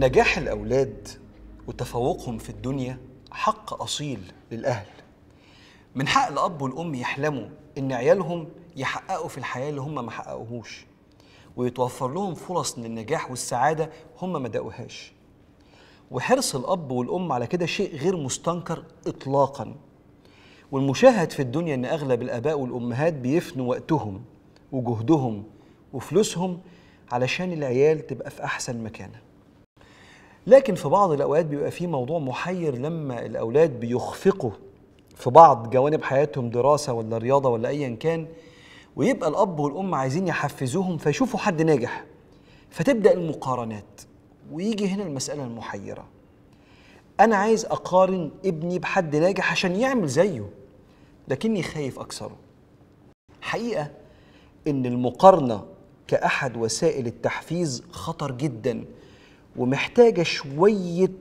نجاح الأولاد وتفوقهم في الدنيا حق أصيل للأهل من حق الأب والأم يحلموا إن عيالهم يحققوا في الحياة اللي هم ما حققوهوش ويتوفر لهم فرص للنجاح والسعادة هم ما داقوهاش وحرص الأب والأم على كده شيء غير مستنكر إطلاقا والمشاهد في الدنيا إن أغلب الآباء والأمهات بيفنوا وقتهم وجهدهم وفلوسهم علشان العيال تبقى في أحسن مكانه لكن في بعض الاوقات بيبقى في موضوع محير لما الاولاد بيخفقوا في بعض جوانب حياتهم دراسه ولا رياضه ولا ايا كان ويبقى الاب والام عايزين يحفزوهم فيشوفوا حد ناجح فتبدا المقارنات ويجي هنا المساله المحيره انا عايز اقارن ابني بحد ناجح عشان يعمل زيه لكني خايف اكسره حقيقه ان المقارنه كاحد وسائل التحفيز خطر جدا ومحتاجه شويه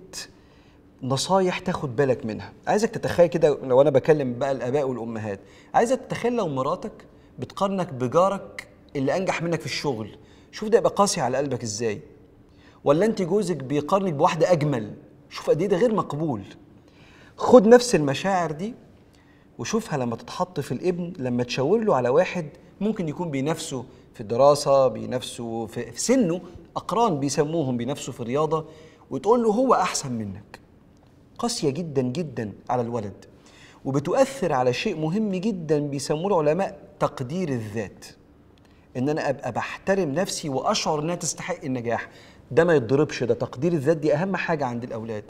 نصايح تاخد بالك منها عايزك تتخيل كده لو انا بكلم بقى الاباء والامهات عايزك تتخيل لو مراتك بتقارنك بجارك اللي انجح منك في الشغل شوف ده يبقى قاسي على قلبك ازاي ولا انت جوزك بيقارنك بواحده اجمل شوف قد ايه ده غير مقبول خد نفس المشاعر دي وشوفها لما تتحط في الابن لما تشاور له على واحد ممكن يكون بينافسه في الدراسة بينافسه في سنه أقران بيسموهم بنفسه في الرياضة وتقول له هو أحسن منك قاسية جدا جدا على الولد وبتؤثر على شيء مهم جدا بيسموه العلماء تقدير الذات ان انا ابقى بحترم نفسي واشعر انها تستحق النجاح ده ما يتضربش ده تقدير الذات دي اهم حاجه عند الاولاد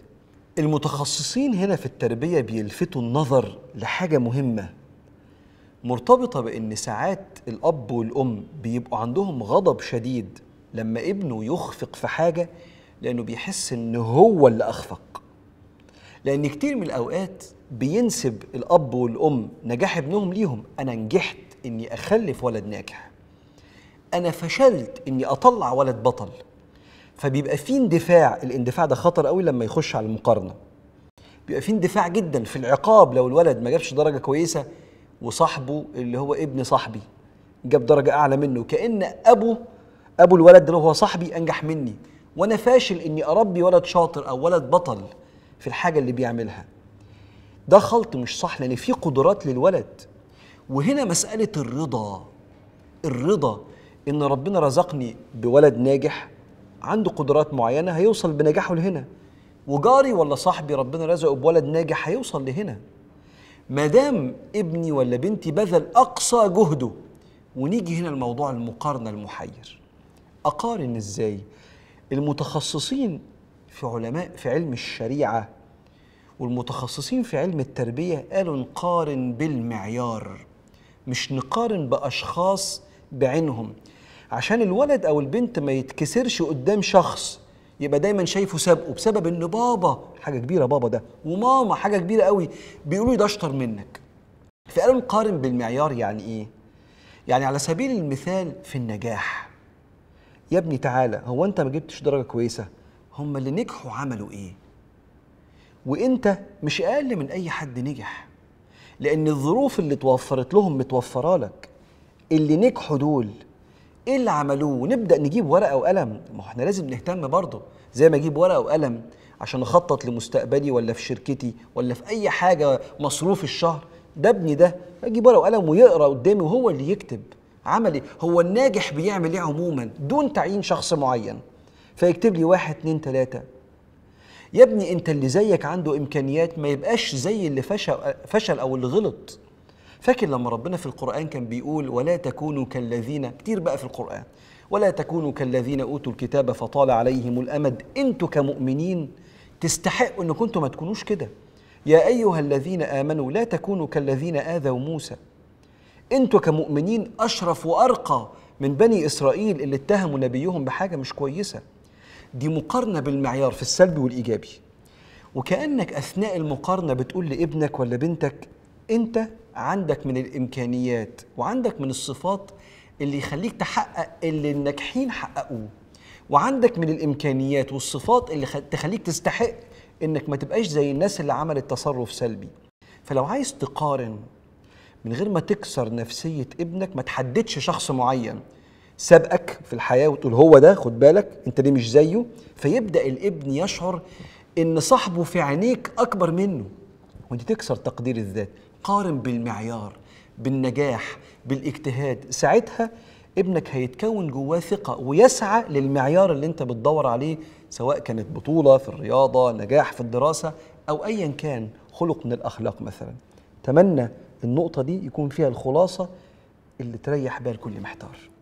المتخصصين هنا في التربيه بيلفتوا النظر لحاجه مهمه مرتبطه بان ساعات الاب والام بيبقوا عندهم غضب شديد لما ابنه يخفق في حاجه لانه بيحس ان هو اللي اخفق لان كتير من الاوقات بينسب الاب والام نجاح ابنهم ليهم انا نجحت اني اخلف ولد ناجح انا فشلت اني اطلع ولد بطل فبيبقى في اندفاع الاندفاع ده خطر قوي لما يخش على المقارنه بيبقى في اندفاع جدا في العقاب لو الولد ما جابش درجه كويسه وصاحبه اللي هو ابن صاحبي جاب درجه اعلى منه كان ابوه ابو الولد ده هو صاحبي انجح مني وانا فاشل اني اربي ولد شاطر او ولد بطل في الحاجه اللي بيعملها ده خلط مش صح لان في قدرات للولد وهنا مساله الرضا الرضا ان ربنا رزقني بولد ناجح عنده قدرات معينه هيوصل بنجاحه لهنا وجاري ولا صاحبي ربنا رزقه بولد ناجح هيوصل لهنا ما دام ابني ولا بنتي بذل اقصى جهده ونيجي هنا الموضوع المقارنه المحير اقارن ازاي المتخصصين في علماء في علم الشريعه والمتخصصين في علم التربيه قالوا نقارن بالمعيار مش نقارن باشخاص بعينهم عشان الولد او البنت ما يتكسرش قدام شخص يبقى دايما شايفه سابقه بسبب ان بابا حاجه كبيره بابا ده وماما حاجه كبيره قوي بيقولوا ده اشطر منك فقالوا نقارن بالمعيار يعني ايه يعني على سبيل المثال في النجاح يا ابني تعالى هو انت ما جبتش درجه كويسه هم اللي نجحوا عملوا ايه وانت مش اقل من اي حد نجح لان الظروف اللي توفرت لهم متوفره لك اللي نجحوا دول ايه اللي عملوه ونبدا نجيب ورقه وقلم ما احنا لازم نهتم برضه زي ما اجيب ورقه وقلم عشان اخطط لمستقبلي ولا في شركتي ولا في اي حاجه مصروف الشهر ده ابني ده اجيب ورقه وقلم ويقرا قدامي وهو اللي يكتب عملي هو الناجح بيعمل ايه عموما دون تعيين شخص معين فيكتب لي واحد اتنين تلاتة يا ابني انت اللي زيك عنده امكانيات ما يبقاش زي اللي فشل, فشل او اللي غلط فاكر لما ربنا في القرآن كان بيقول ولا تكونوا كالذين كتير بقى في القرآن ولا تكونوا كالذين أوتوا الكتاب فطال عليهم الأمد أنتوا كمؤمنين تستحقوا أنكم أنتوا ما تكونوش كده يا أيها الذين آمنوا لا تكونوا كالذين آذوا موسى انتوا كمؤمنين اشرف وارقى من بني اسرائيل اللي اتهموا نبيهم بحاجه مش كويسه دي مقارنه بالمعيار في السلبي والايجابي وكانك اثناء المقارنه بتقول لابنك ولا بنتك انت عندك من الامكانيات وعندك من الصفات اللي يخليك تحقق اللي الناجحين حققوه وعندك من الامكانيات والصفات اللي تخليك تستحق انك ما تبقاش زي الناس اللي عملت تصرف سلبي فلو عايز تقارن من غير ما تكسر نفسيه ابنك ما تحددش شخص معين سابقك في الحياه وتقول هو ده خد بالك انت ليه مش زيه فيبدا الابن يشعر ان صاحبه في عينيك اكبر منه وانت تكسر تقدير الذات قارن بالمعيار بالنجاح بالاجتهاد ساعتها ابنك هيتكون جواه ثقه ويسعى للمعيار اللي انت بتدور عليه سواء كانت بطوله في الرياضه نجاح في الدراسه او ايا كان خلق من الاخلاق مثلا تمنى النقطه دي يكون فيها الخلاصه اللي تريح بال كل محتار